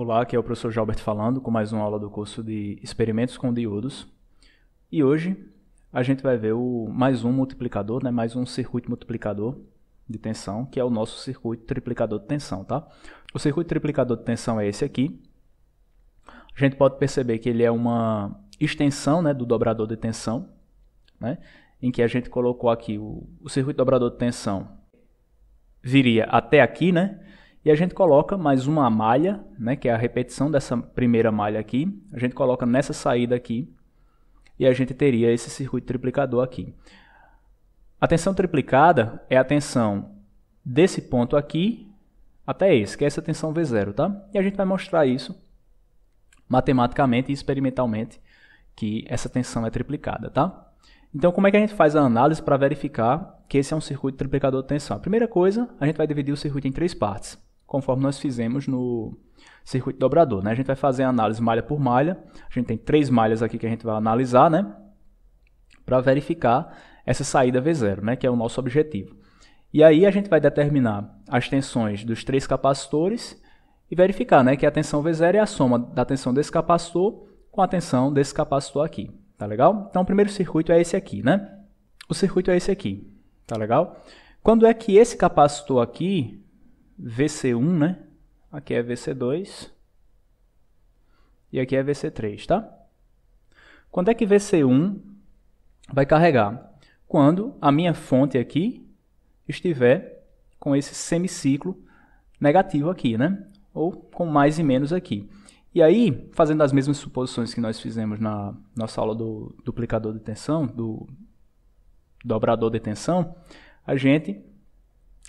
Olá, aqui é o professor Gilbert falando com mais uma aula do curso de Experimentos com Diodos. E hoje a gente vai ver o, mais um multiplicador, né, mais um circuito multiplicador de tensão, que é o nosso circuito triplicador de tensão. Tá? O circuito triplicador de tensão é esse aqui. A gente pode perceber que ele é uma extensão né, do dobrador de tensão, né, em que a gente colocou aqui o, o circuito dobrador de tensão viria até aqui, né? E a gente coloca mais uma malha, né, que é a repetição dessa primeira malha aqui. A gente coloca nessa saída aqui e a gente teria esse circuito triplicador aqui. A tensão triplicada é a tensão desse ponto aqui até esse, que é essa tensão V0, tá? E a gente vai mostrar isso matematicamente e experimentalmente que essa tensão é triplicada, tá? Então, como é que a gente faz a análise para verificar que esse é um circuito triplicador de tensão? A primeira coisa, a gente vai dividir o circuito em três partes conforme nós fizemos no circuito dobrador. Né? A gente vai fazer a análise malha por malha. A gente tem três malhas aqui que a gente vai analisar, né? Para verificar essa saída V0, né? Que é o nosso objetivo. E aí a gente vai determinar as tensões dos três capacitores e verificar né, que a tensão V0 é a soma da tensão desse capacitor com a tensão desse capacitor aqui. Tá legal? Então o primeiro circuito é esse aqui, né? O circuito é esse aqui. Tá legal? Quando é que esse capacitor aqui VC1, né? Aqui é VC2. E aqui é VC3, tá? Quando é que VC1 vai carregar? Quando a minha fonte aqui estiver com esse semiciclo negativo aqui, né? Ou com mais e menos aqui. E aí, fazendo as mesmas suposições que nós fizemos na nossa aula do duplicador de tensão, do dobrador de tensão, a gente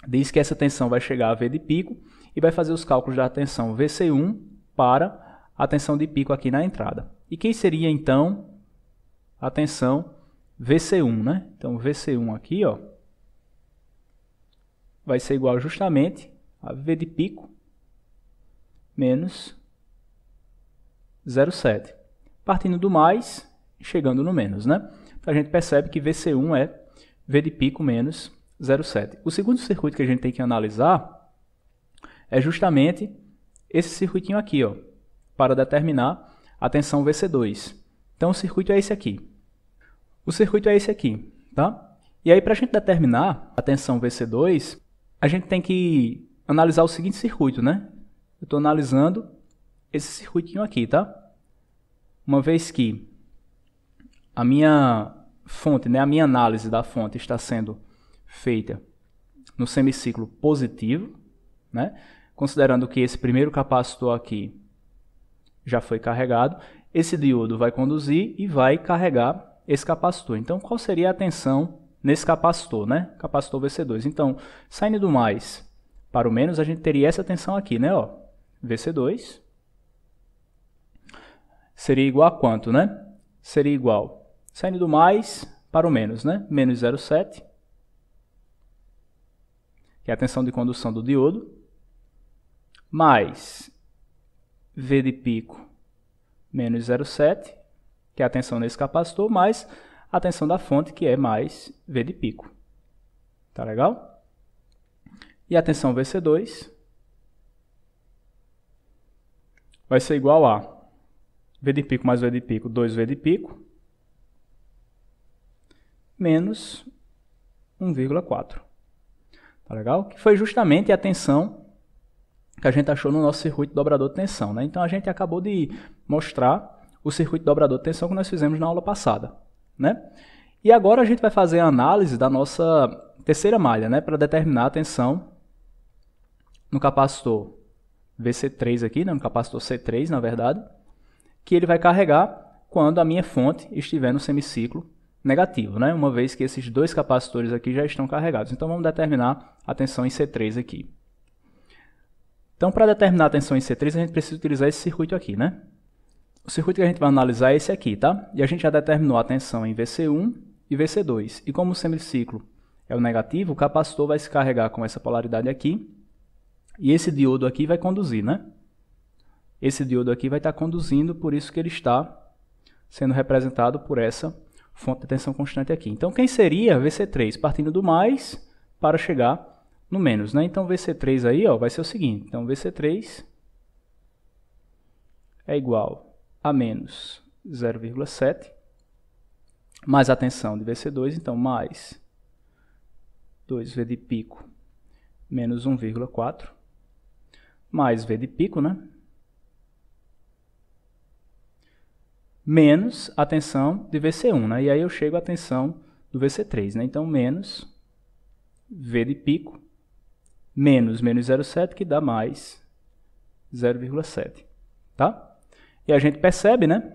diz que essa tensão vai chegar a V de pico e vai fazer os cálculos da tensão VC1 para a tensão de pico aqui na entrada. E quem seria então a tensão VC1, né? Então VC1 aqui, ó, vai ser igual justamente a V de pico menos 0,7. Partindo do mais, chegando no menos, né? Então a gente percebe que VC1 é V de pico menos 07. O segundo circuito que a gente tem que analisar é justamente esse circuitinho aqui, ó, para determinar a tensão VC2. Então o circuito é esse aqui. O circuito é esse aqui, tá? E aí para a gente determinar a tensão VC2, a gente tem que analisar o seguinte circuito, né? Eu estou analisando esse circuitinho aqui, tá? Uma vez que a minha fonte, né, a minha análise da fonte está sendo feita no semiciclo positivo, né? considerando que esse primeiro capacitor aqui já foi carregado, esse diodo vai conduzir e vai carregar esse capacitor. Então, qual seria a tensão nesse capacitor, né? Capacitor VC2. Então, saindo do mais para o menos, a gente teria essa tensão aqui, né? Ó, VC2 seria igual a quanto, né? Seria igual, saindo do mais para o menos, né? Menos 0,7 que é a tensão de condução do diodo, mais V de pico menos 0,7, que é a tensão nesse capacitor, mais a tensão da fonte, que é mais V de pico. Tá legal? E a tensão VC2 vai ser igual a V de pico mais V de pico, 2V de pico, menos 1,4. Tá legal? Que foi justamente a tensão que a gente achou no nosso circuito dobrador de tensão. Né? Então a gente acabou de mostrar o circuito dobrador de tensão que nós fizemos na aula passada. Né? E agora a gente vai fazer a análise da nossa terceira malha, né? para determinar a tensão no capacitor VC3 aqui, né? no capacitor C3 na verdade, que ele vai carregar quando a minha fonte estiver no semiciclo negativo, né? uma vez que esses dois capacitores aqui já estão carregados. Então vamos determinar a tensão em C3 aqui. Então para determinar a tensão em C3 a gente precisa utilizar esse circuito aqui. Né? O circuito que a gente vai analisar é esse aqui. Tá? E a gente já determinou a tensão em VC1 e VC2. E como o semiciclo é o negativo, o capacitor vai se carregar com essa polaridade aqui. E esse diodo aqui vai conduzir, né? Esse diodo aqui vai estar tá conduzindo, por isso que ele está sendo representado por essa fonte de tensão constante aqui. Então, quem seria VC3? Partindo do mais para chegar no menos, né? Então, VC3 aí, ó, vai ser o seguinte. Então, VC3 é igual a menos 0,7 mais a tensão de VC2, então, mais 2 V de pico menos 1,4 mais V de pico, né? menos a tensão de VC1, né? E aí eu chego à tensão do VC3, né? Então, menos V de pico, menos menos 0,7, que dá mais 0,7, tá? E a gente percebe, né?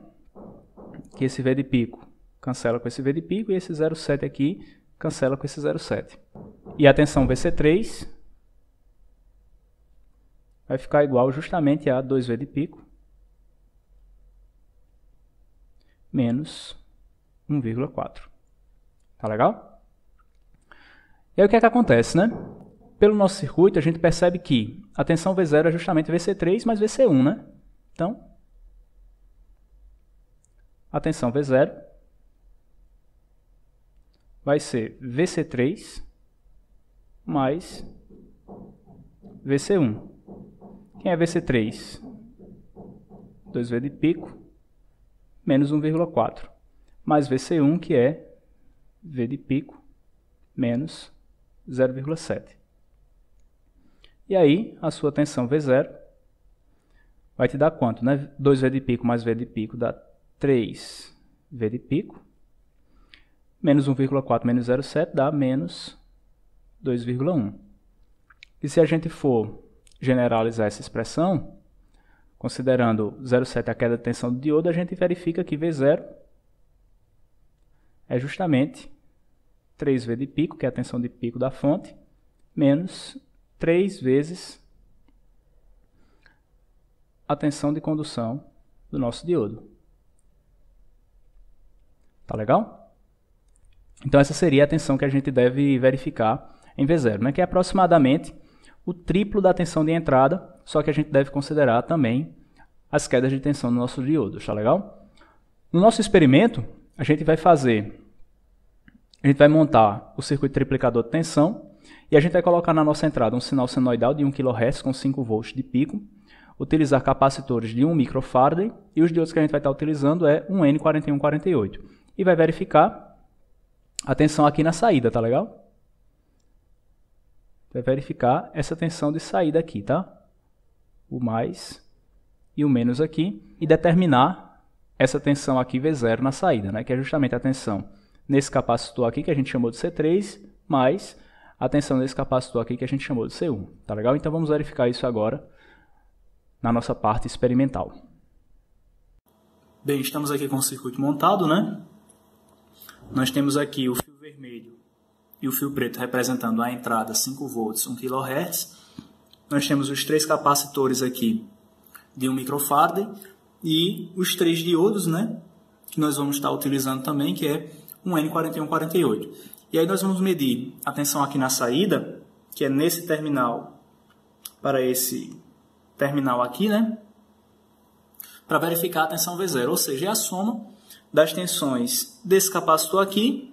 Que esse V de pico cancela com esse V de pico e esse 0,7 aqui cancela com esse 0,7. E a tensão VC3 vai ficar igual justamente a 2V de pico menos 1,4. Tá legal? E aí o que é que acontece, né? Pelo nosso circuito, a gente percebe que a tensão V0 é justamente VC3 mais VC1, né? Então, a tensão V0 vai ser VC3 mais VC1. Quem é VC3? 2V de pico menos 1,4, mais VC1, que é V de pico, menos 0,7. E aí, a sua tensão V0 vai te dar quanto? Né? 2V de pico mais V de pico dá 3V de pico. Menos 1,4 menos 0,7 dá menos 2,1. E se a gente for generalizar essa expressão, considerando 0,7 a queda de tensão do diodo, a gente verifica que V0 é justamente 3V de pico, que é a tensão de pico da fonte, menos 3 vezes a tensão de condução do nosso diodo. Tá legal? Então essa seria a tensão que a gente deve verificar em V0, né? que é aproximadamente o triplo da tensão de entrada só que a gente deve considerar também as quedas de tensão no nosso diodo, tá legal? No nosso experimento, a gente vai fazer, a gente vai montar o circuito triplicador de tensão e a gente vai colocar na nossa entrada um sinal senoidal de 1 kHz com 5 volts de pico, utilizar capacitores de 1 microfarad e os diodos que a gente vai estar utilizando é um N4148 e vai verificar a tensão aqui na saída, tá legal? Vai verificar essa tensão de saída aqui, tá? o mais e o menos aqui, e determinar essa tensão aqui V0 na saída, né? que é justamente a tensão nesse capacitor aqui que a gente chamou de C3, mais a tensão nesse capacitor aqui que a gente chamou de C1. Tá legal? Então vamos verificar isso agora na nossa parte experimental. Bem, estamos aqui com o circuito montado, né? Nós temos aqui o fio vermelho e o fio preto representando a entrada 5 volts, 1 kHz nós temos os três capacitores aqui de 1 um microfarad e os três diodos, né, que nós vamos estar utilizando também, que é um N4148. E aí nós vamos medir a tensão aqui na saída, que é nesse terminal para esse terminal aqui, né, para verificar a tensão V0, ou seja, é a soma das tensões desse capacitor aqui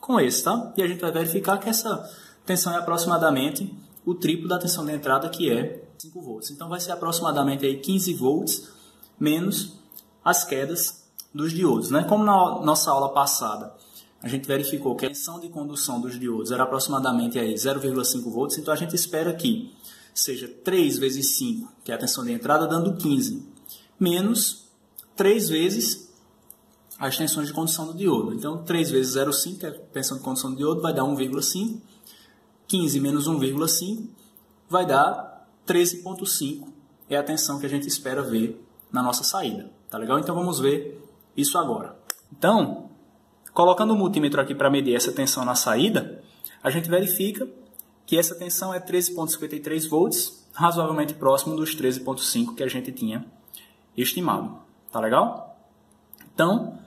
com esse, tá? E a gente vai verificar que essa tensão é aproximadamente o triplo da tensão de entrada, que é 5 volts. Então vai ser aproximadamente aí 15 volts menos as quedas dos diodos. Né? Como na nossa aula passada, a gente verificou que a tensão de condução dos diodos era aproximadamente 0,5 volts, então a gente espera que seja 3 vezes 5, que é a tensão de entrada, dando 15, menos 3 vezes as tensões de condução do diodo. Então, 3 vezes 0,5, que é a tensão de condução do diodo, vai dar 1,5, 15 menos 1,5 vai dar 13,5. É a tensão que a gente espera ver na nossa saída. Tá legal? Então vamos ver isso agora. Então, colocando o multímetro aqui para medir essa tensão na saída, a gente verifica que essa tensão é 13,53 volts, razoavelmente próximo dos 13,5 que a gente tinha estimado. Tá legal? Então,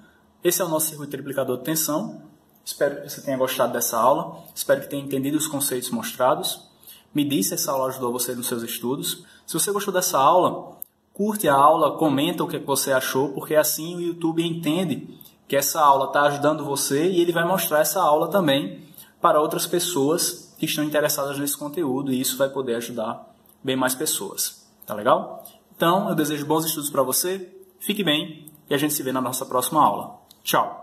esse é o nosso circuito triplicador de tensão. Espero que você tenha gostado dessa aula, espero que tenha entendido os conceitos mostrados. Me diz se essa aula ajudou você nos seus estudos. Se você gostou dessa aula, curte a aula, comenta o que é você achou, porque assim o YouTube entende que essa aula está ajudando você e ele vai mostrar essa aula também para outras pessoas que estão interessadas nesse conteúdo e isso vai poder ajudar bem mais pessoas. Tá legal? Então, eu desejo bons estudos para você, fique bem e a gente se vê na nossa próxima aula. Tchau!